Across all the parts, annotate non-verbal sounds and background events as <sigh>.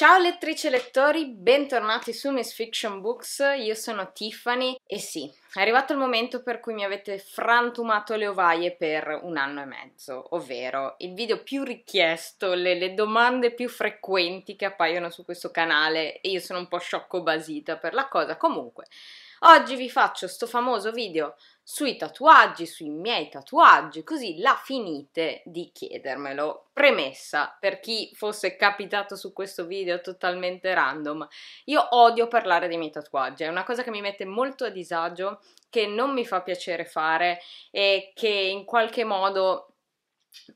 Ciao lettrici e lettori, bentornati su Miss Fiction Books, io sono Tiffany e sì, è arrivato il momento per cui mi avete frantumato le ovaie per un anno e mezzo, ovvero il video più richiesto, le, le domande più frequenti che appaiono su questo canale e io sono un po' sciocco basita per la cosa, comunque oggi vi faccio sto famoso video sui tatuaggi, sui miei tatuaggi, così la finite di chiedermelo. Premessa, per chi fosse capitato su questo video totalmente random, io odio parlare dei miei tatuaggi, è una cosa che mi mette molto a disagio, che non mi fa piacere fare e che in qualche modo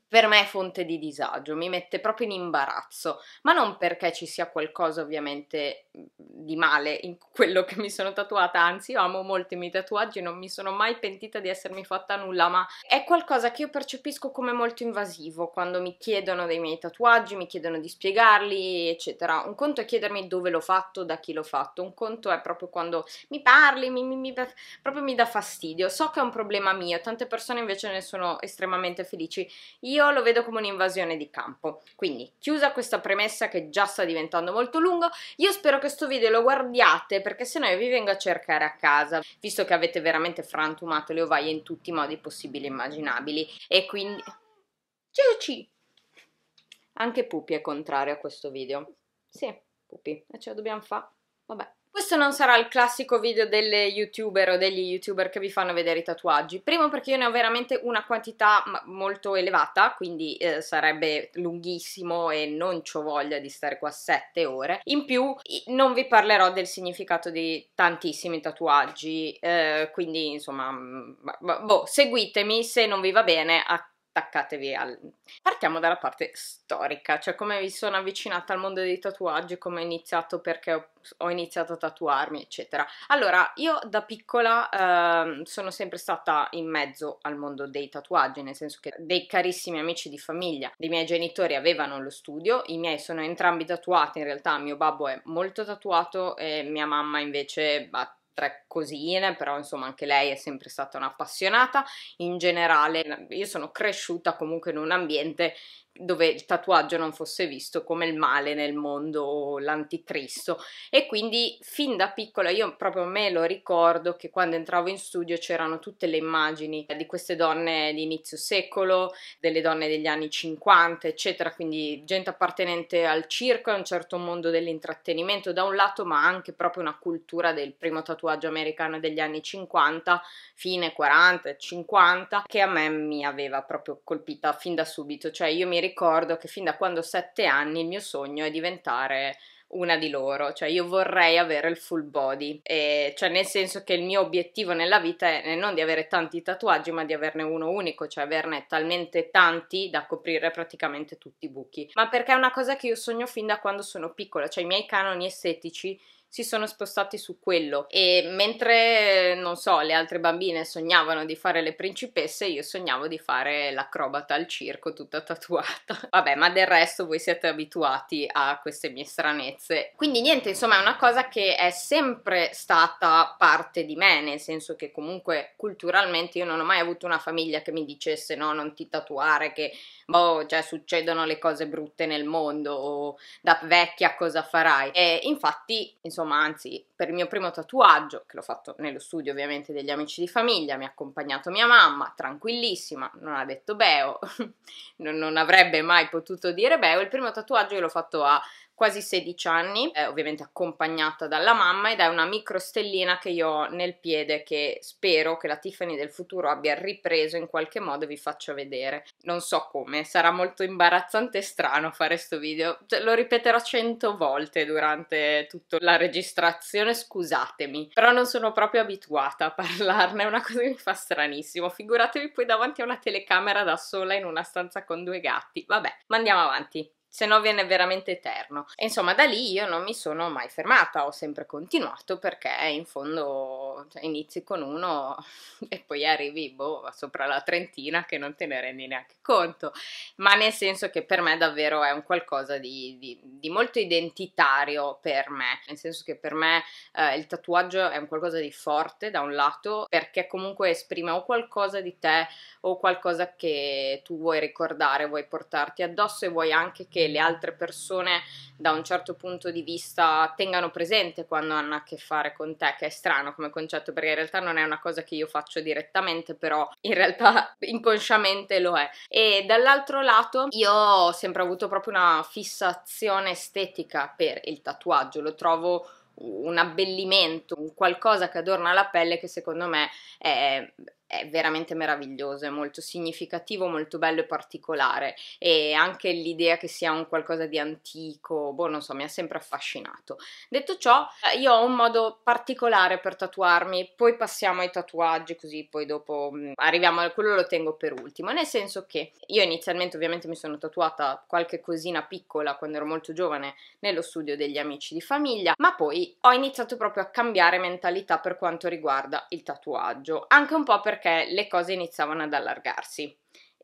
per me è fonte di disagio, mi mette proprio in imbarazzo, ma non perché ci sia qualcosa ovviamente di male in quello che mi sono tatuata, anzi io amo molto i miei tatuaggi, non mi sono mai pentita di essermi fatta nulla, ma è qualcosa che io percepisco come molto invasivo quando mi chiedono dei miei tatuaggi, mi chiedono di spiegarli, eccetera. Un conto è chiedermi dove l'ho fatto, da chi l'ho fatto, un conto è proprio quando mi parli, mi, mi, mi, proprio mi dà fastidio, so che è un problema mio, tante persone invece ne sono estremamente felici io lo vedo come un'invasione di campo. Quindi, chiusa questa premessa che già sta diventando molto lungo, io spero che questo video lo guardiate perché se no io vi vengo a cercare a casa, visto che avete veramente frantumato le ovaie in tutti i modi possibili e immaginabili. E quindi... Ciuci! Anche Pupi è contrario a questo video. Sì, Pupi, e ce la dobbiamo fare. Vabbè. Questo non sarà il classico video delle youtuber o degli youtuber che vi fanno vedere i tatuaggi. Primo perché io ne ho veramente una quantità molto elevata, quindi eh, sarebbe lunghissimo e non ho voglia di stare qua 7 ore. In più non vi parlerò del significato di tantissimi tatuaggi, eh, quindi insomma, mm, boh, seguitemi se non vi va bene a attaccatevi al... Partiamo dalla parte storica, cioè come mi sono avvicinata al mondo dei tatuaggi, come ho iniziato, perché ho, iniziato a tatuarmi, eccetera. Allora, io da piccola eh, sono sempre stata in mezzo al mondo dei tatuaggi, nel senso che dei carissimi amici di famiglia, dei miei genitori avevano lo studio, i miei sono entrambi tatuati, in realtà mio babbo è molto tatuato e mia mamma invece... Bah, tre cosine, però insomma anche lei è sempre stata un'appassionata. In generale io sono cresciuta comunque in un ambiente dove il tatuaggio non fosse visto come il male nel mondo, l'anticristo. E quindi fin da piccola io proprio me lo ricordo che quando entravo in studio c'erano tutte le immagini di queste donne di inizio secolo, delle donne degli anni 50, eccetera, quindi gente appartenente al circo, a un certo mondo dell'intrattenimento da un lato, ma anche proprio una cultura del primo tatuaggio americano degli anni 50, fine 40, 50, che a me mi aveva proprio colpita fin da subito, cioè io mi ricordo che fin da quando ho sette anni il mio sogno è diventare una di loro, cioè io vorrei avere il full body, e cioè nel senso che il mio obiettivo nella vita è non di avere tanti tatuaggi, ma di averne uno unico, cioè averne talmente tanti da coprire praticamente tutti i buchi. Ma perché è una cosa che io sogno fin da quando sono piccola, cioè i miei canoni estetici si sono spostati su quello e mentre non so le altre bambine sognavano di fare le principesse io sognavo di fare l'acrobata al circo tutta tatuata <laughs> vabbè ma del resto voi siete abituati a queste mie stranezze quindi niente insomma è una cosa che è sempre stata parte di me nel senso che comunque culturalmente io non ho mai avuto una famiglia che mi dicesse no non ti tatuare che boh cioè succedono le cose brutte nel mondo o da vecchia cosa farai e infatti insomma insomma, anzi, per il mio primo tatuaggio, che l'ho fatto nello studio ovviamente degli amici di famiglia, mi ha accompagnato mia mamma, tranquillissima, non ha detto Beo, <laughs> non, non avrebbe mai potuto dire Beo, il primo tatuaggio l'ho fatto a quasi 16 anni, è ovviamente accompagnata dalla mamma ed è una microstellina che io ho nel piede che spero che la Tiffany del futuro abbia ripreso in qualche modo e vi faccio vedere. Non so come, sarà molto imbarazzante e strano fare questo video, cioè, lo ripeterò cento volte durante tutta la registrazione, scusatemi, però non sono proprio abituata a parlarne, è una cosa che mi fa stranissimo, figuratevi poi davanti a una telecamera da sola in una stanza con due gatti, vabbè, ma andiamo avanti se no viene veramente eterno. E insomma, da lì io non mi sono mai fermata, ho sempre continuato perché in fondo cioè, inizi con uno <laughs> e poi arrivi boh, sopra la trentina che non te ne rendi neanche conto, ma nel senso che per me davvero è un qualcosa di, di, di molto identitario per me, nel senso che per me eh, il tatuaggio è un qualcosa di forte da un lato perché comunque esprime o qualcosa di te o qualcosa che tu vuoi ricordare, vuoi portarti addosso e vuoi anche che le altre persone da un certo punto di vista tengano presente quando hanno a che fare con te, che è strano come concetto perché in realtà non è una cosa che io faccio direttamente, però in realtà <laughs> inconsciamente lo è. E dall'altro lato io ho sempre avuto proprio una fissazione estetica per il tatuaggio, lo trovo un abbellimento, un qualcosa che adorna la pelle che secondo me è è veramente meraviglioso, è molto significativo, molto bello e particolare e anche l'idea che sia un qualcosa di antico, boh non so, mi ha sempre affascinato. Detto ciò, eh, io ho un modo particolare per tatuarmi, poi passiamo ai tatuaggi così poi dopo mm, arriviamo a quello lo tengo per ultimo, nel senso che io inizialmente ovviamente mi sono tatuata qualche cosina piccola quando ero molto giovane nello studio degli amici di famiglia, ma poi ho iniziato proprio a cambiare mentalità per quanto riguarda il tatuaggio, anche un po' perché perché le cose iniziavano ad allargarsi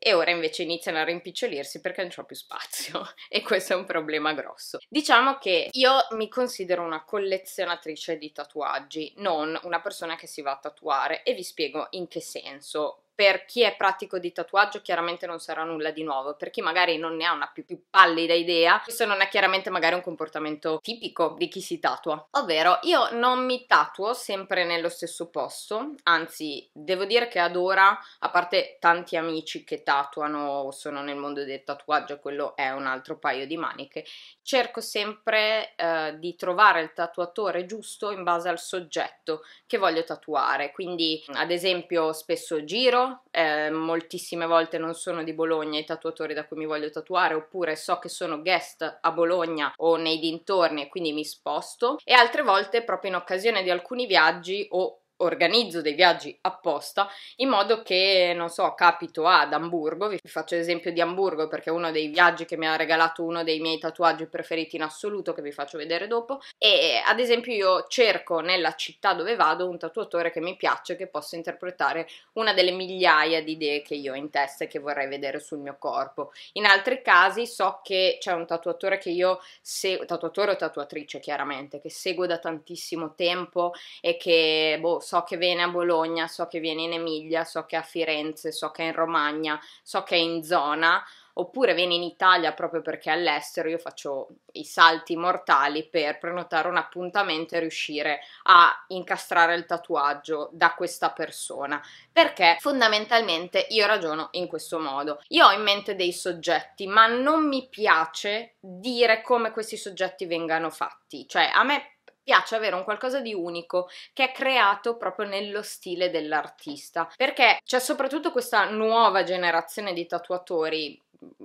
e ora invece iniziano a rimpicciolirsi perché non c'ho più spazio <laughs> e questo è un problema grosso. Diciamo che io mi considero una collezionatrice di tatuaggi, non una persona che si va a tatuare e vi spiego in che senso per chi è pratico di tatuaggio chiaramente non sarà nulla di nuovo, per chi magari non ne ha una più, più pallida idea, questo non è chiaramente magari un comportamento tipico di chi si tatua. Ovvero, io non mi tatuo sempre nello stesso posto, anzi devo dire che ad ora, a parte tanti amici che tatuano o sono nel mondo del tatuaggio, quello è un altro paio di maniche, cerco sempre eh, di trovare il tatuatore giusto in base al soggetto che voglio tatuare, quindi ad esempio spesso giro, lavoro, eh, moltissime volte non sono di Bologna i tatuatori da cui mi voglio tatuare oppure so che sono guest a Bologna o nei dintorni e quindi mi sposto e altre volte proprio in occasione di alcuni viaggi o organizzo dei viaggi apposta in modo che, non so, capito ad Amburgo, vi faccio l'esempio di Amburgo perché è uno dei viaggi che mi ha regalato uno dei miei tatuaggi preferiti in assoluto che vi faccio vedere dopo e ad esempio io cerco nella città dove vado un tatuatore che mi piace che possa interpretare una delle migliaia di idee che io ho in testa e che vorrei vedere sul mio corpo. In altri casi so che c'è un tatuatore che io seguo, tatuatore o tatuatrice chiaramente, che seguo da tantissimo tempo e che boh so che viene a Bologna, so che viene in Emilia, so che è a Firenze, so che è in Romagna, so che è in zona, oppure viene in Italia proprio perché all'estero, io faccio i salti mortali per prenotare un appuntamento e riuscire a incastrare il tatuaggio da questa persona, perché fondamentalmente io ragiono in questo modo. Io ho in mente dei soggetti, ma non mi piace dire come questi soggetti vengano fatti, cioè a me piace avere un qualcosa di unico che è creato proprio nello stile dell'artista, perché c'è soprattutto questa nuova generazione di tatuatori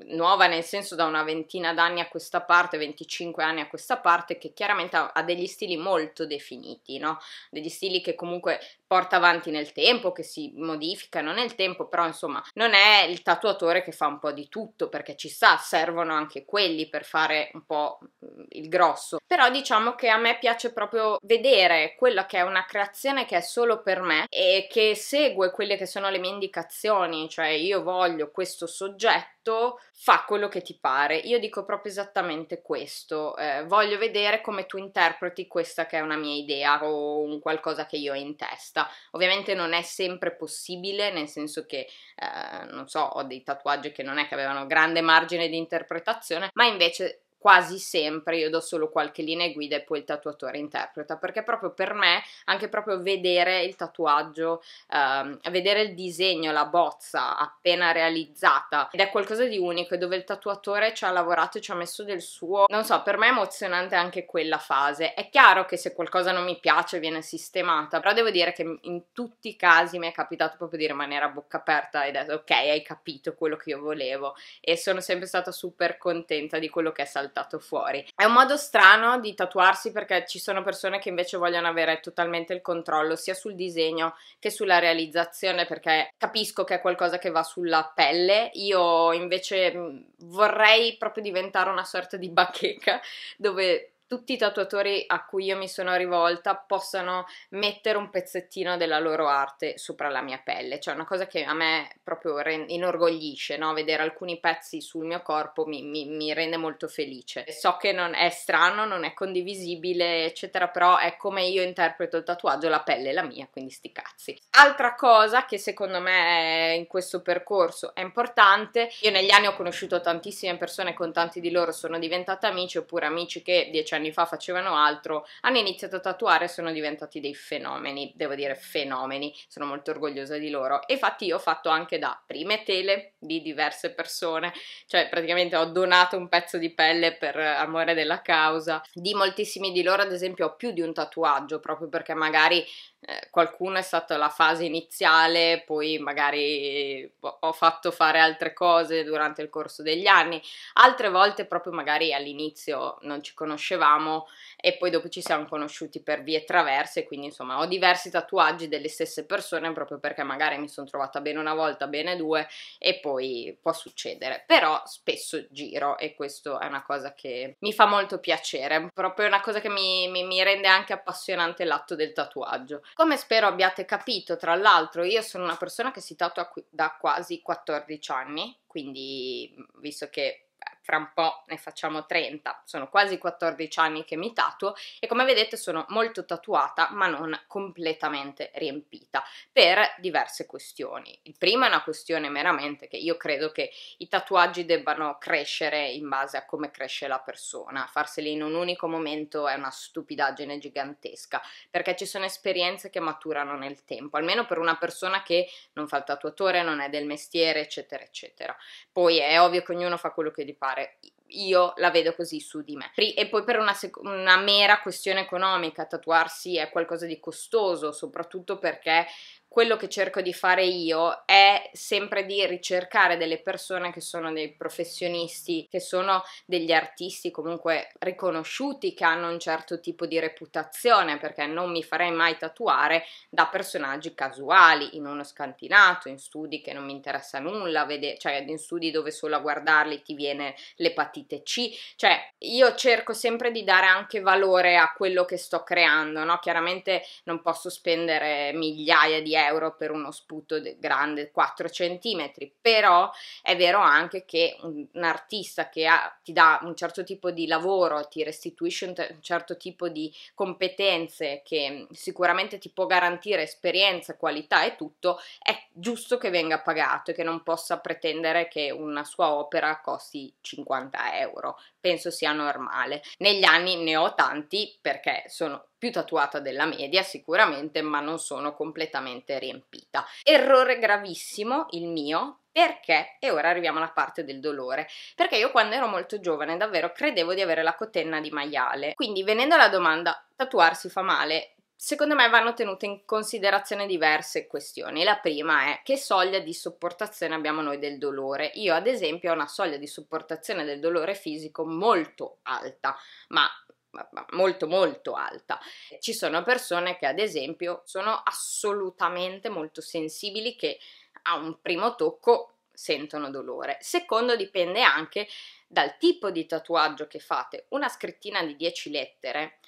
nuova nel senso da una ventina d'anni a questa parte, 25 anni a questa parte, che chiaramente ha, degli stili molto definiti, no? Degli stili che comunque porta avanti nel tempo, che si modificano nel tempo, però insomma non è il tatuatore che fa un po' di tutto, perché ci sta, servono anche quelli per fare un po' mm, il grosso. Però diciamo che a me piace proprio vedere quella che è una creazione che è solo per me e che segue quelle che sono le mie indicazioni, cioè io voglio questo soggetto fa quello che ti pare. Io dico proprio esattamente questo. Eh, voglio vedere come tu interpreti questa che è una mia idea o un qualcosa che io ho in testa. Ovviamente non è sempre possibile, nel senso che, eh, non so, ho dei tatuaggi che non è che avevano grande margine di interpretazione, ma invece quasi sempre io do solo qualche linea guida e poi il tatuatore interpreta, perché proprio per me anche proprio vedere il tatuaggio, ehm, vedere il disegno, la bozza appena realizzata ed è qualcosa di unico dove il tatuatore ci ha lavorato e ci ha messo del suo, non so, per me è emozionante anche quella fase. È chiaro che se qualcosa non mi piace viene sistemata, però devo dire che in tutti i casi mi è capitato proprio di rimanere a bocca aperta e detto ok, hai capito quello che io volevo e sono sempre stata super contenta di quello che è saltato buttato fuori. È un modo strano di tatuarsi perché ci sono persone che invece vogliono avere totalmente il controllo sia sul disegno che sulla realizzazione perché capisco che è qualcosa che va sulla pelle. Io invece mm, vorrei proprio diventare una sorta di bacheca <laughs> dove tutti i tatuatori a cui io mi sono rivolta possano mettere un pezzettino della loro arte sopra la mia pelle, cioè una cosa che a me proprio inorgoglisce, no? vedere alcuni pezzi sul mio corpo mi, mi, mi, rende molto felice. So che non è strano, non è condivisibile, eccetera, però è come io interpreto il tatuaggio, la pelle è la mia, quindi sti cazzi. Altra cosa che secondo me in questo percorso è importante, io negli anni ho conosciuto tantissime persone con tanti di loro sono diventate amici oppure amici che dieci anni fa facevano altro, hanno iniziato a tatuare e sono diventati dei fenomeni, devo dire fenomeni, sono molto orgogliosa di loro. E infatti io ho fatto anche da prime tele di diverse persone, cioè praticamente ho donato un pezzo di pelle per amore della causa. Di moltissimi di loro ad esempio ho più di un tatuaggio proprio perché magari eh, qualcuno è stata la fase iniziale, poi magari boh, ho fatto fare altre cose durante il corso degli anni, altre volte proprio magari all'inizio non ci conoscevamo e poi dopo ci siamo conosciuti per vie traverse, quindi insomma ho diversi tatuaggi delle stesse persone proprio perché magari mi sono trovata bene una volta, bene due e poi può succedere, però spesso giro e questo è una cosa che mi fa molto piacere, proprio una cosa che mi, mi, mi rende anche appassionante l'atto del tatuaggio come spero abbiate capito, tra l'altro, io sono una persona che si tatua da quasi 14 anni, quindi mhmm, visto che fra un po' ne facciamo 30, sono quasi 14 anni che mi tatuo e come vedete sono molto tatuata ma non completamente riempita per diverse questioni. Il primo è una questione meramente che io credo che i tatuaggi debbano crescere in base a come cresce la persona, farseli in un unico momento è una stupidaggine gigantesca perché ci sono esperienze che maturano nel tempo, almeno per una persona che non fa il tatuatore, non è del mestiere eccetera eccetera. Poi è ovvio che ognuno fa quello che gli pare fare. Io la vedo così su di me. E poi per una, sec- una mera questione economica, tatuarsi è qualcosa di costoso, soprattutto perché quello che cerco di fare io è sempre di ricercare delle persone che sono dei professionisti, che sono degli artisti comunque riconosciuti, che hanno un certo tipo di reputazione, perché non mi farei mai tatuare da personaggi casuali, in uno scantinato, in studi che non mi interessa nulla, vede, cioè in studi dove solo a guardarli ti viene l'epatite C, cioè io cerco sempre di dare anche valore a quello che sto creando, no? Chiaramente non posso spendere migliaia di euro euro per uno sputo grande 4 cm, però è vero anche che un, un artista che ha, ti dà un certo tipo di lavoro, ti restituisce un, un certo tipo di competenze che mm, sicuramente ti può garantire esperienza, qualità e tutto, è giusto che venga pagato e che non possa pretendere che una sua opera costi 50 euro. Penso sia normale. Negli anni ne ho tanti perché sono più tatuata della media sicuramente, ma non sono completamente riempita. Errore gravissimo il mio, perché, e ora arriviamo alla parte del dolore, perché io quando ero molto giovane davvero credevo di avere la cotenna di maiale, quindi venendo alla domanda tatuarsi fa male, secondo me vanno tenute in considerazione diverse questioni. La prima è che soglia di sopportazione abbiamo noi del dolore. Io ad esempio ho una soglia di sopportazione del dolore fisico molto alta, ma molto molto alta. Ci sono persone che ad esempio sono assolutamente molto sensibili che a un primo tocco sentono dolore. Secondo dipende anche dal tipo di tatuaggio che fate. Una scrittina di 10 lettere,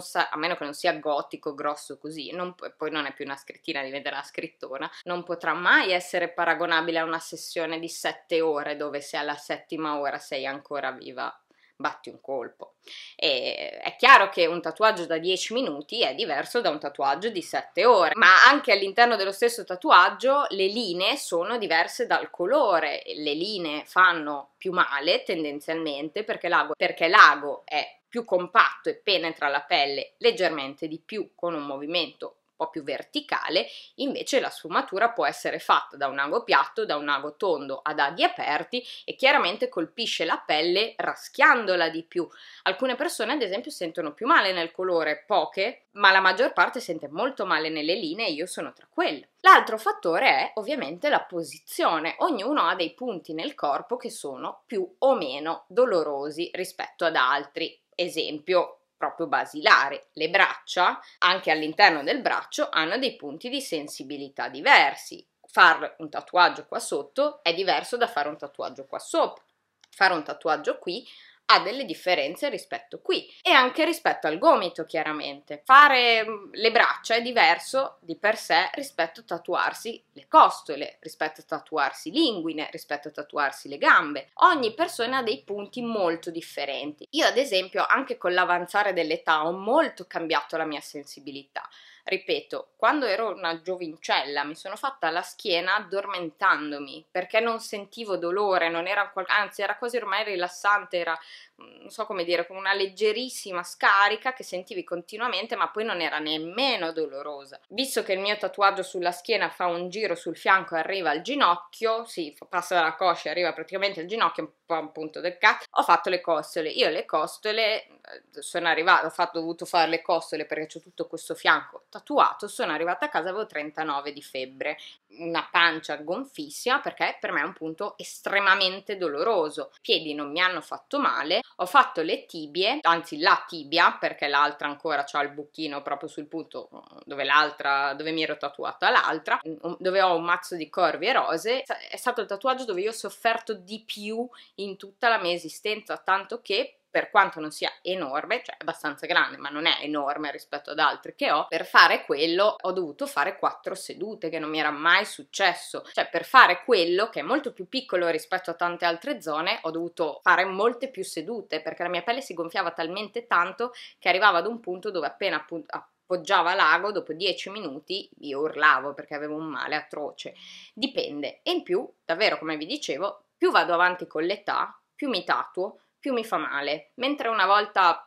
sa, a meno che non sia gotico, grosso così, non, poi non è più una scrittina, diventerà una scrittona, non potrà mai essere paragonabile a una sessione di 7 ore dove se alla settima ora sei ancora viva batti un colpo. E è chiaro che un tatuaggio da 10 minuti è diverso da un tatuaggio di 7 ore, ma anche all'interno dello stesso tatuaggio le linee sono diverse dal colore, le linee fanno più male tendenzialmente perché l'ago, perché l'ago è più compatto e penetra la pelle leggermente di più con un movimento po' più verticale, invece la sfumatura può essere fatta da un ago piatto, da un ago tondo ad aghi aperti e chiaramente colpisce la pelle raschiandola di più. Alcune persone ad esempio sentono più male nel colore, poche, ma la maggior parte sente molto male nelle linee e io sono tra quelle. L'altro fattore è ovviamente la posizione, ognuno ha dei punti nel corpo che sono più o meno dolorosi rispetto ad altri. Esempio, proprio basilare. Le braccia, anche all'interno del braccio, hanno dei punti di sensibilità diversi. Far un tatuaggio qua sotto è diverso da fare un tatuaggio qua sopra. Fare un tatuaggio qui ha delle differenze rispetto qui e anche rispetto al gomito chiaramente. Fare mm, le braccia è diverso di per sé rispetto a tatuarsi le costole, rispetto a tatuarsi linguine, rispetto a tatuarsi le gambe. Ogni persona ha dei punti molto differenti. Io ad esempio anche con l'avanzare dell'età ho molto cambiato la mia sensibilità. Ripeto, quando ero una giovincella mi sono fatta la schiena addormentandomi perché non sentivo dolore, non era qual- anzi era quasi ormai rilassante, era non so come dire, con una leggerissima scarica che sentivi continuamente, ma poi non era nemmeno dolorosa. Visto che il mio tatuaggio sulla schiena fa un giro sul fianco e arriva al ginocchio, si sì, passa dalla coscia e arriva praticamente al ginocchio, un po' un punto del cazzo, ho fatto le costole. Io le costole eh, sono arrivata, ho fatto, dovuto fare le costole perché ho tutto questo fianco tatuato, sono arrivata a casa, avevo 39 di febbre una pancia gonfissima perché per me è un punto estremamente doloroso. I piedi non mi hanno fatto male, ho fatto le tibie, anzi la tibia perché l'altra ancora ha il buchino proprio sul punto mm, dove l'altra, dove mi ero tatuata l'altra, mm, dove ho un mazzo di corvi e rose. È stato il tatuaggio dove io ho sofferto di più in tutta la mia esistenza, tanto che per quanto non sia enorme, cioè abbastanza grande, ma non è enorme rispetto ad altri che ho, per fare quello ho dovuto fare quattro sedute, che non mi era mai successo. Cioè, per fare quello, che è molto più piccolo rispetto a tante altre zone, ho dovuto fare molte più sedute, perché la mia pelle si gonfiava talmente tanto che arrivava ad un punto dove appena appunto appoggiava l'ago, dopo dieci minuti io urlavo perché avevo un male atroce. Dipende. E in più, davvero, come vi dicevo, più vado avanti con l'età, più mi tatuo, più mi fa male. Mentre una volta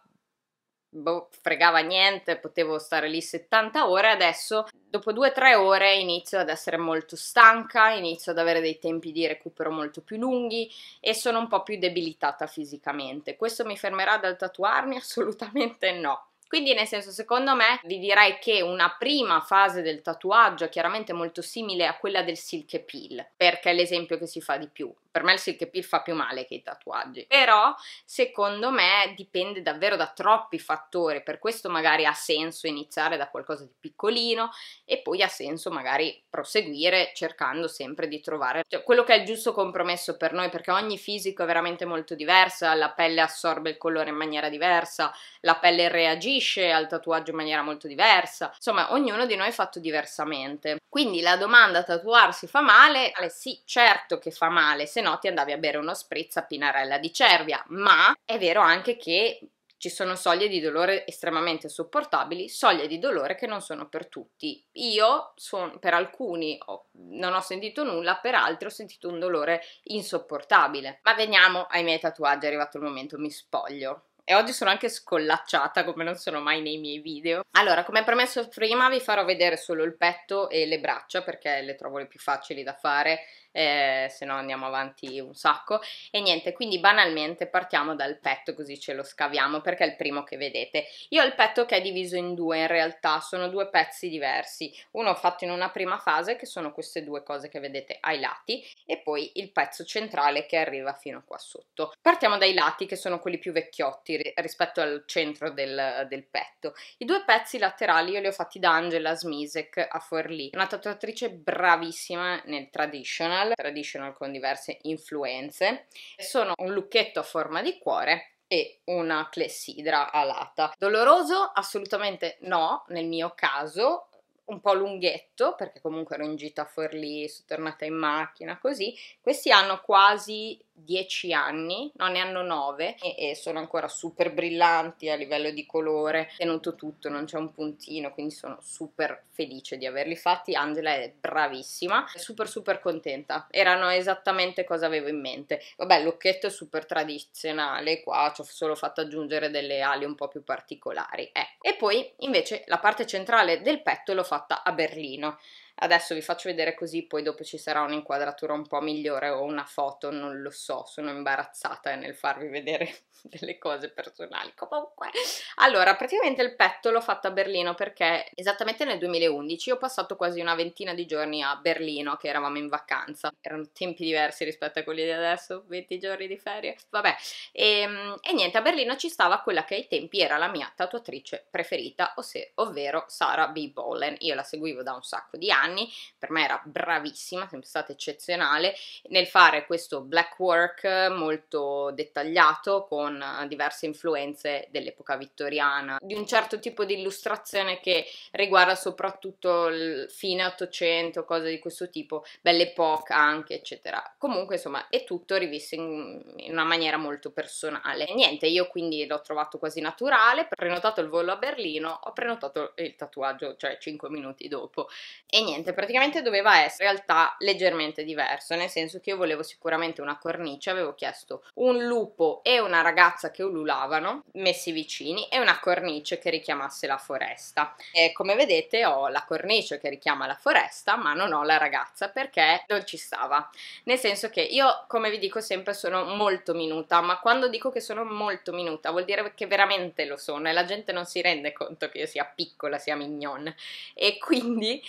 boh, fregava niente, potevo stare lì 70 ore, adesso dopo 2-3 ore inizio ad essere molto stanca, inizio ad avere dei tempi di recupero molto più lunghi e sono un po' più debilitata fisicamente. Questo mi fermerà dal tatuarmi? <laughs> Assolutamente no. Quindi nel senso, secondo me, vi direi che una prima fase del tatuaggio è chiaramente molto simile a quella del silk peel, perché è l'esempio che si fa di più per me il silk peel fa più male che i tatuaggi, però secondo me dipende davvero da troppi fattori, per questo magari ha senso iniziare da qualcosa di piccolino e poi ha senso magari proseguire cercando sempre di trovare cioè, quello che è il giusto compromesso per noi, perché ogni fisico è veramente molto diversa, la pelle assorbe il colore in maniera diversa, la pelle reagisce al tatuaggio in maniera molto diversa, insomma ognuno di noi è fatto diversamente. Quindi la domanda tatuarsi fa male? Sì, certo che fa male, se se no ti andavi a bere uno spritz a Pinarella di Cervia, ma è vero anche che ci sono soglie di dolore estremamente sopportabili, soglie di dolore che non sono per tutti. Io son, per alcuni oh, non ho sentito nulla, per altri ho sentito un dolore insopportabile. Ma veniamo ai miei tatuaggi, è arrivato il momento, mi spoglio. E oggi sono anche scollacciata come non sono mai nei miei video. Allora, come promesso prima vi farò vedere solo il petto e le braccia perché le trovo le più facili da fare eh, se no andiamo avanti un sacco. E niente, quindi banalmente partiamo dal petto così ce lo scaviamo perché è il primo che vedete. Io ho il petto che è diviso in due in realtà, sono due pezzi diversi, uno fatto in una prima fase che sono queste due cose che vedete ai lati e poi il pezzo centrale che arriva fino qua sotto. Partiamo dai lati che sono quelli più vecchiotti rispetto al centro del, del petto. I due pezzi laterali io li ho fatti da Angela Smisek a Forlì, una tatuatrice bravissima nel traditional traditional, traditional con diverse influenze, sono un lucchetto a forma di cuore e una clessidra alata. Doloroso? Assolutamente no, nel mio caso un po' lunghetto, perché comunque ero in gita a Forlì, sono tornata in macchina, così. Questi hanno quasi 10 anni, no, ne hanno 9 e, e, sono ancora super brillanti a livello di colore, tenuto tutto, non c'è un puntino, quindi sono super felice di averli fatti. Angela è bravissima, super super contenta, erano esattamente cosa avevo in mente. Vabbè, l'occhetto è super tradizionale, qua ci ho solo fatto aggiungere delle ali un po' più particolari. Eh. E poi invece la parte centrale del petto l'ho fatta a Berlino. Adesso vi faccio vedere così, poi dopo ci sarà un'inquadratura un po' migliore o una foto, non lo so, sono imbarazzata eh, nel farvi vedere <laughs> delle cose personali. Comunque, allora, praticamente il petto l'ho fatto a Berlino perché esattamente nel 2011 ho passato quasi una ventina di giorni a Berlino che eravamo in vacanza. Erano tempi diversi rispetto a quelli di adesso, 20 giorni di ferie, vabbè. E, ehm, e niente, a Berlino ci stava quella che ai tempi era la mia tatuatrice preferita, ovvero Sara B. Bolen. Io la seguivo da un sacco di anni anni, per me era bravissima, sempre stata eccezionale nel fare questo black work molto dettagliato con eh, diverse influenze dell'epoca vittoriana, di un certo tipo di illustrazione che riguarda soprattutto il fine 800, cose di questo tipo, belle epoca anche, eccetera. Comunque, insomma, è tutto rivisto in, in una maniera molto personale. niente, io quindi l'ho trovato quasi naturale, prenotato il volo a Berlino, ho prenotato il tatuaggio, cioè 5 minuti dopo. E niente, niente, praticamente doveva essere in realtà leggermente diverso, nel senso che io volevo sicuramente una cornice, avevo chiesto un lupo e una ragazza che ululavano, messi vicini, e una cornice che richiamasse la foresta. E come vedete ho la cornice che richiama la foresta, ma non ho la ragazza perché non ci stava. Nel senso che io, come vi dico sempre, sono molto minuta, ma quando dico che sono molto minuta vuol dire che veramente lo sono e la gente non si rende conto che io sia piccola, sia mignon. E quindi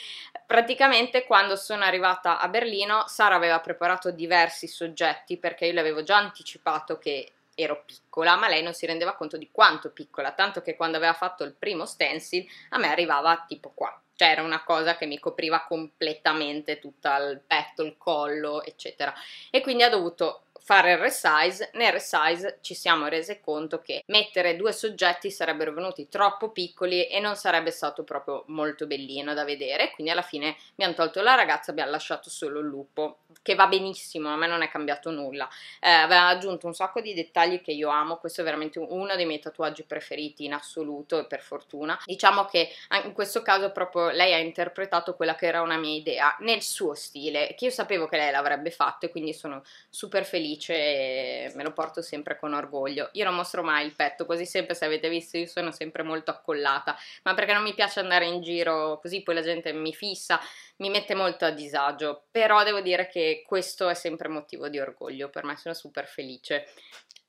Praticamente quando sono arrivata a Berlino Sara aveva preparato diversi soggetti perché io le avevo già anticipato che ero piccola, ma lei non si rendeva conto di quanto piccola, tanto che quando aveva fatto il primo stencil a me arrivava tipo qua, cioè era una cosa che mi copriva completamente tutto il petto, il collo, eccetera. E quindi ha dovuto fare il resize, nel resize ci siamo rese conto che mettere due soggetti sarebbero venuti troppo piccoli e non sarebbe stato proprio molto bellino da vedere, quindi alla fine abbiamo tolto la ragazza, e abbiamo lasciato solo il lupo, che va benissimo, a me non è cambiato nulla, eh, aveva aggiunto un sacco di dettagli che io amo, questo è veramente uno dei miei tatuaggi preferiti in assoluto e per fortuna, diciamo che in questo caso proprio lei ha interpretato quella che era una mia idea nel suo stile, che io sapevo che lei l'avrebbe fatto e quindi sono super felice felice e me lo porto sempre con orgoglio. Io non mostro mai il petto, così sempre se avete visto io sono sempre molto accollata, ma perché non mi piace andare in giro così, poi la gente mi fissa, mi mette molto a disagio, però devo dire che questo è sempre motivo di orgoglio per me, sono super felice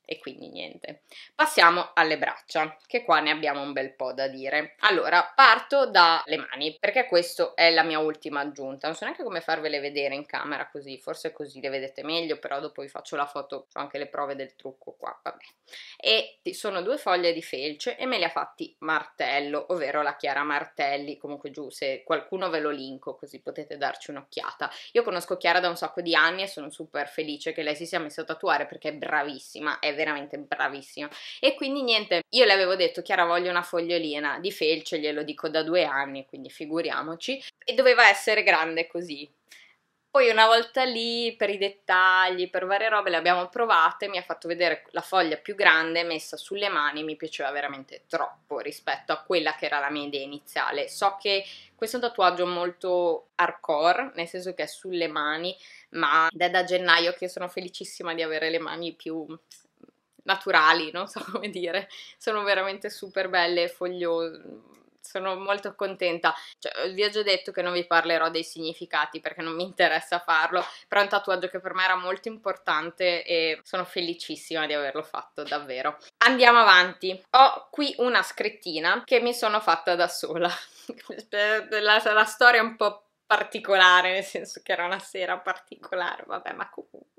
e quindi niente. Passiamo alle braccia, che qua ne abbiamo un bel po' da dire. Allora, parto dalle mani, perché questa è la mia ultima aggiunta. Non so neanche come farvele vedere in camera così, forse così le vedete meglio, però dopo vi faccio la foto, ho anche le prove del trucco qua, vabbè. E sono due foglie di felce e me le ha fatti Martello, ovvero la Chiara Martelli, comunque giù, se qualcuno ve lo linko così potete darci un'occhiata. Io conosco Chiara da un sacco di anni e sono super felice che lei si sia messa a tatuare perché è bravissima, è veramente bravissima. E quindi niente, io le avevo detto Chiara voglio una fogliolina di felce, glielo dico da due anni, quindi figuriamoci, e doveva essere grande così. Poi una volta lì, per i dettagli, per varie robe, le abbiamo provate, mi ha fatto vedere la foglia più grande messa sulle mani, mi piaceva veramente troppo rispetto a quella che era la mia idea iniziale. So che questo è un tatuaggio molto hardcore, nel senso che è sulle mani, ma è da gennaio che sono felicissima di avere le mani più naturali, non so <laughs> come dire, sono veramente super belle, e fogliose, sono molto contenta. Cioè, vi ho già detto che non vi parlerò dei significati perché non mi interessa farlo, però è un tatuaggio che per me era molto importante e sono felicissima di averlo fatto, davvero. Andiamo avanti. Ho qui una scrittina che mi sono fatta da sola. <laughs> Cioè, la, la storia è un po' particolare, nel senso che era una sera particolare, vabbè, ma comunque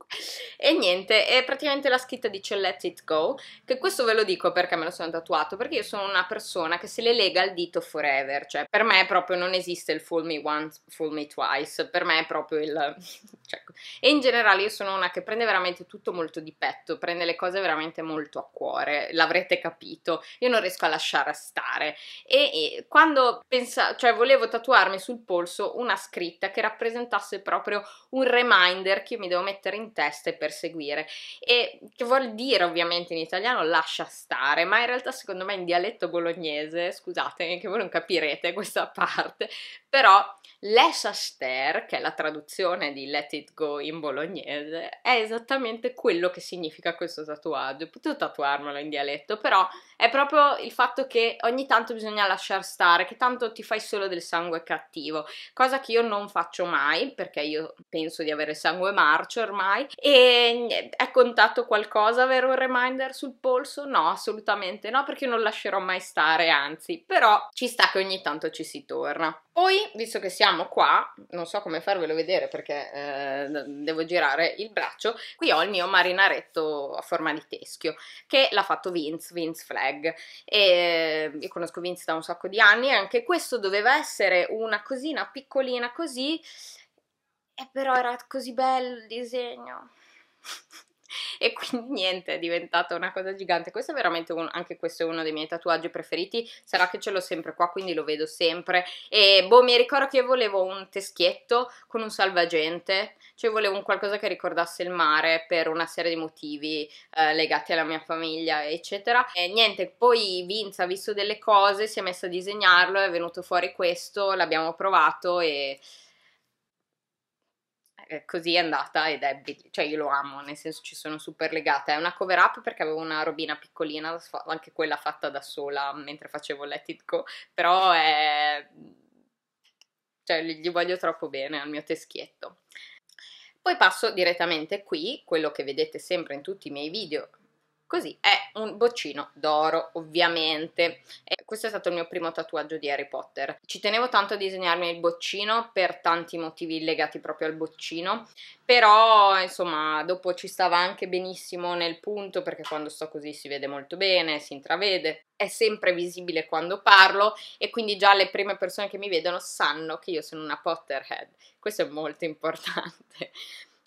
e niente, è praticamente la scritta dice cioè, let it go, che questo ve lo dico perché me lo sono tatuato, perché io sono una persona che se le lega al dito forever, cioè per me proprio non esiste il fool me once, fool me twice, per me è proprio il cioè, e in generale io sono una che prende veramente tutto molto di petto, prende le cose veramente molto a cuore, l'avrete capito, io non riesco a lasciare stare. E, e quando pensavo, cioè volevo tatuarmi sul polso una scritta che rappresentasse proprio un reminder che io mi devo mettere in testa e perseguire, e che vuol dire ovviamente in italiano lascia stare, ma in realtà secondo me in dialetto bolognese, scusate eh, che voi non capirete questa <laughs> parte, però Les Aster, che è la traduzione di Let It Go in bolognese, è esattamente quello che significa questo tatuaggio. Potevo tatuarmelo in dialetto, però è proprio il fatto che ogni tanto bisogna lasciar stare, che tanto ti fai solo del sangue cattivo, cosa che io non faccio mai perché io penso di avere sangue marcio ormai. E è contato qualcosa avere un reminder sul polso? No, assolutamente no, perché non lascerò mai stare, anzi, però ci sta che ogni tanto ci si torna. Poi, visto che siamo siamo qua, non so come farvelo vedere perché eh, devo girare il braccio, qui ho il mio marinaretto a forma di teschio che l'ha fatto Vince, Vince Flag e io conosco Vince da un sacco di anni e anche questo doveva essere una cosina piccolina così e però era così bello il disegno <laughs> e quindi niente, è diventata una cosa gigante. Questo è veramente un, anche questo è uno dei miei tatuaggi preferiti, sarà che ce l'ho sempre qua, quindi lo vedo sempre. E boh, mi ricordo che io volevo un teschietto con un salvagente, cioè volevo un qualcosa che ricordasse il mare per una serie di motivi eh, legati alla mia famiglia, eccetera. E niente, poi Vince ha visto delle cose, si è messo a disegnarlo, è venuto fuori questo, l'abbiamo provato e eh, così è andata ed è bellissima, cioè io lo amo, nel senso ci sono super legata. È una cover up perché avevo una robina piccolina, anche quella fatta da sola mentre facevo Let It Go, però è... cioè gli voglio troppo bene al mio teschietto. Poi passo direttamente qui, quello che vedete sempre in tutti i miei video, Così è un boccino d'oro, ovviamente. E questo è stato il mio primo tatuaggio di Harry Potter. Ci tenevo tanto a disegnarmi il boccino per tanti motivi legati proprio al boccino, però insomma dopo ci stava anche benissimo nel punto perché quando sto così si vede molto bene, si intravede, è sempre visibile quando parlo e quindi già le prime persone che mi vedono sanno che io sono una Potterhead. Questo è molto importante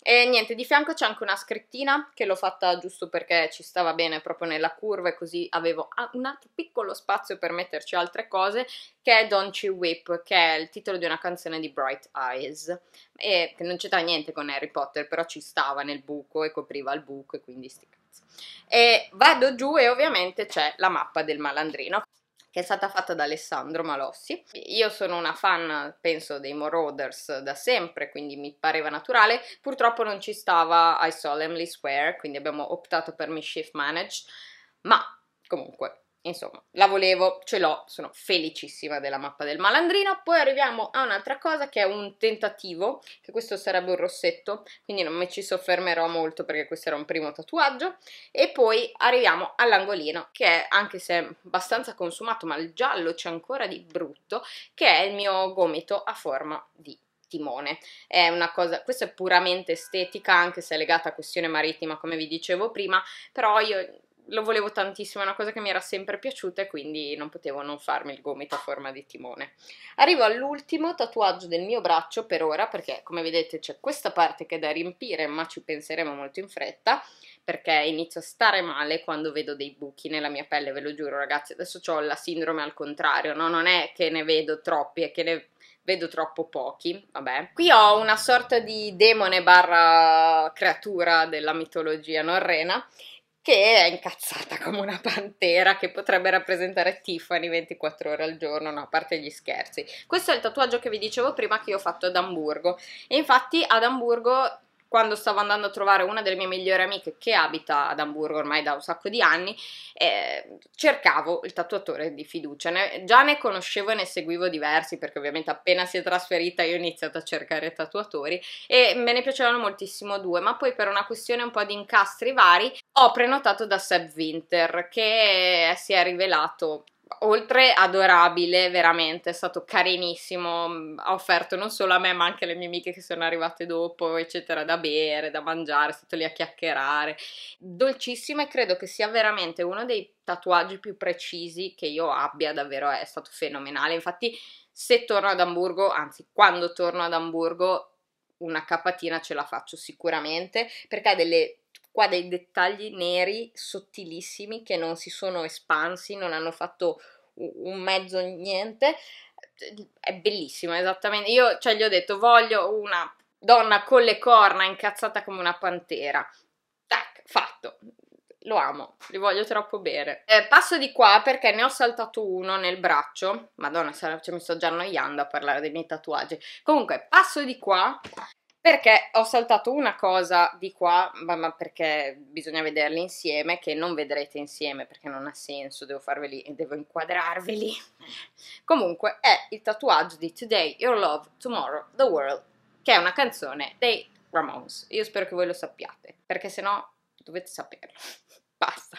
e niente, di fianco c'è anche una scrittina che l'ho fatta giusto perché ci stava bene proprio nella curva e così avevo un altro piccolo spazio per metterci altre cose, che è Don't You Whip, che è il titolo di una canzone di Bright Eyes, e che non c'entra niente con Harry Potter, però ci stava nel buco e copriva il buco e quindi sti cazzi. E vado giù e ovviamente c'è la mappa del malandrino che è stata fatta da Alessandro Malossi. Io sono una fan, penso, dei Marauders da sempre, quindi mi pareva naturale. Purtroppo non ci stava I Solemnly Swear, quindi abbiamo optato per Mischief Manage, ma comunque Insomma, la volevo, ce l'ho, sono felicissima della mappa del malandrino. Poi arriviamo a un'altra cosa che è un tentativo, che questo sarebbe un rossetto, quindi non mi ci soffermerò molto perché questo era un primo tatuaggio. E poi arriviamo all'angolino, che è, anche se è abbastanza consumato, ma il giallo c'è ancora di brutto, che è il mio gomito a forma di timone. È una cosa, questa è puramente estetica, anche se è legata a questione marittima, come vi dicevo prima, però io lo volevo tantissimo, è una cosa che mi era sempre piaciuta e quindi non potevo non farmi il gomito a forma di timone. Arrivo all'ultimo tatuaggio del mio braccio per ora perché come vedete c'è questa parte che è da riempire ma ci penseremo molto in fretta perché inizio a stare male quando vedo dei buchi nella mia pelle, ve lo giuro ragazzi, adesso ho la sindrome al contrario, no? non è che ne vedo troppi, è che ne vedo troppo pochi, vabbè. Qui ho una sorta di demone barra creatura della mitologia norrena che è incazzata come una pantera che potrebbe rappresentare Tiffany 24 ore al giorno, no, a parte gli scherzi. Questo è il tatuaggio che vi dicevo prima che io ho fatto ad Amburgo e infatti ad Amburgo quando stavo andando a trovare una delle mie migliori amiche che abita ad Amburgo ormai da un sacco di anni, eh, cercavo il tatuatore di fiducia. Ne, già ne conoscevo e ne seguivo diversi perché ovviamente appena si è trasferita io ho iniziato a cercare tatuatori e me ne piacevano moltissimo due, ma poi per una questione un po' di incastri vari ho prenotato da Seb Winter che si è rivelato oltre adorabile, veramente, è stato carinissimo, mm, ha offerto non solo a me ma anche alle mie amiche che sono arrivate dopo, eccetera, da bere, da mangiare, è stato lì a chiacchierare, dolcissimo e credo che sia veramente uno dei tatuaggi più precisi che io abbia, davvero è stato fenomenale, infatti se torno ad Amburgo, anzi quando torno ad Amburgo, una capatina ce la faccio sicuramente perché ha delle qua dei dettagli neri sottilissimi che non si sono espansi, non hanno fatto un mezzo niente. È bellissimo, esattamente. Io cioè, gli ho detto, voglio una donna con le corna incazzata come una pantera. Tac, fatto. Lo amo, li voglio troppo bere. Eh, passo di qua perché ne ho saltato uno nel braccio. Madonna, cioè, mi sto già annoiando a parlare dei miei tatuaggi. Comunque, passo di qua perché ho saltato una cosa di qua, ma, ma perché bisogna vederle insieme, che non vedrete insieme perché non ha senso, devo farveli e devo inquadrarveli. Comunque è il tatuaggio di Today, Your Love, Tomorrow, The World, che è una canzone dei Ramones. Io spero che voi lo sappiate, perché se no dovete saperlo. <laughs> Basta.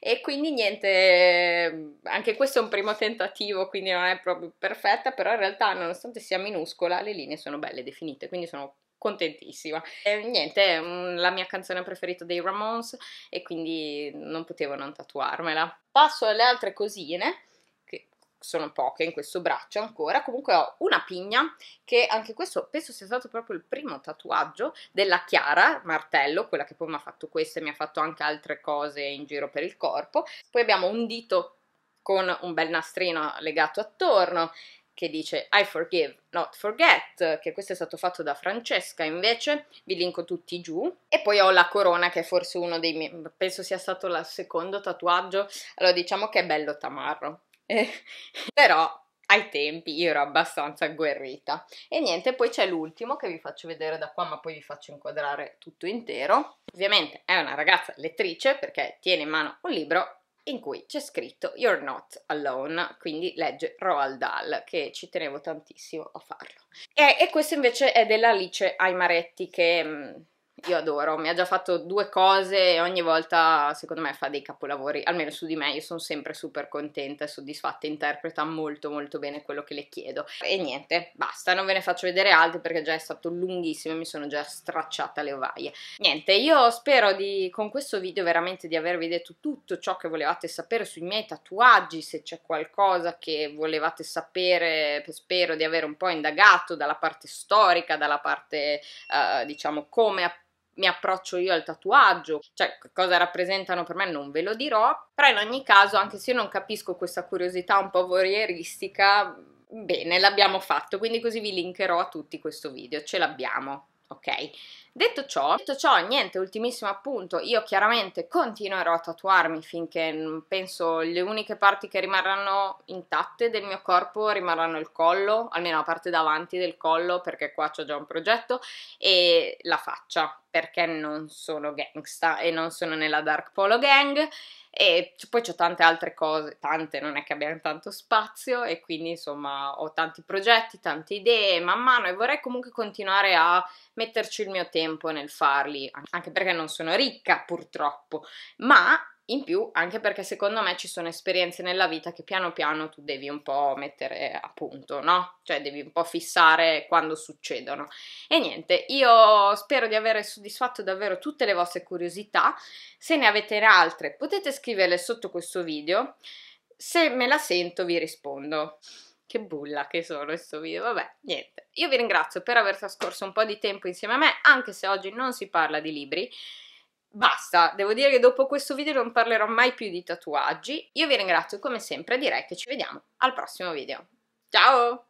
E quindi niente, anche questo è un primo tentativo, quindi non è proprio perfetta, però in realtà nonostante sia minuscola le linee sono belle definite, quindi sono contentissima. E niente, è la mia canzone preferita dei Ramones e quindi non potevo non tatuarmela. Passo alle altre cosine che sono poche in questo braccio ancora, comunque ho una pigna che anche questo penso sia stato proprio il primo tatuaggio della Chiara Martello, quella che poi mi ha fatto questo e mi ha fatto anche altre cose in giro per il corpo. Poi abbiamo un dito con un bel nastrino legato attorno che dice I forgive, not forget, che questo è stato fatto da Francesca invece, vi linko tutti giù. E poi ho la corona che è forse uno dei miei, penso sia stato il secondo tatuaggio, allora diciamo che è bello tamarro. <laughs> però ai tempi io ero abbastanza agguerrita. E niente, poi c'è l'ultimo che vi faccio vedere da qua, ma poi vi faccio inquadrare tutto intero. Ovviamente è una ragazza lettrice perché tiene in mano un libro in cui c'è scritto You're not alone, quindi legge Roald Dahl, che ci tenevo tantissimo a farlo. E, e questo invece è dell'Alice Aimaretti, che mm, io adoro, mi ha già fatto due cose e ogni volta secondo me fa dei capolavori, almeno su di me, io sono sempre super contenta e soddisfatta, interpreta molto molto bene quello che le chiedo. E niente, basta, non ve ne faccio vedere altri perché già è stato lunghissimo e mi sono già stracciata le ovaie. Niente, io spero di, con questo video veramente di avervi detto tutto ciò che volevate sapere sui miei tatuaggi, se c'è qualcosa che volevate sapere, spero di aver un po' indagato dalla parte storica, dalla parte eh, diciamo come appunto mi approccio io al tatuaggio, cioè cosa rappresentano per me non ve lo dirò, però in ogni caso anche se io non capisco questa curiosità un po' voyeuristica, bene l'abbiamo fatto, quindi così vi linkerò a tutti questo video, ce l'abbiamo, ok? Detto ciò, detto ciò, niente, ultimissimo appunto, io chiaramente continuerò a tatuarmi finché penso le uniche parti che rimarranno intatte del mio corpo rimarranno il collo, almeno la parte davanti del collo perché qua c'ho già un progetto, e la faccia, perché non sono gangsta e non sono nella Dark Polo Gang e poi ho tante altre cose, tante, non è che abbiano tanto spazio e quindi insomma ho tanti progetti, tante idee man mano e vorrei comunque continuare a metterci il mio tempo nel farli, anche perché non sono ricca purtroppo, ma in più anche perché secondo me ci sono esperienze nella vita che piano piano tu devi un po' mettere a punto, no? Cioè devi un po' fissare quando succedono. E niente, io spero di aver soddisfatto davvero tutte le vostre curiosità. Se ne avete altre potete scriverle sotto questo video. Se me la sento vi rispondo. Che bulla che sono questo video, vabbè, niente. Io vi ringrazio per aver trascorso un po' di tempo insieme a me, anche se oggi non si parla di libri. Basta, devo dire che dopo questo video non parlerò mai più di tatuaggi. Io vi ringrazio come sempre e direi che ci vediamo al prossimo video. Ciao!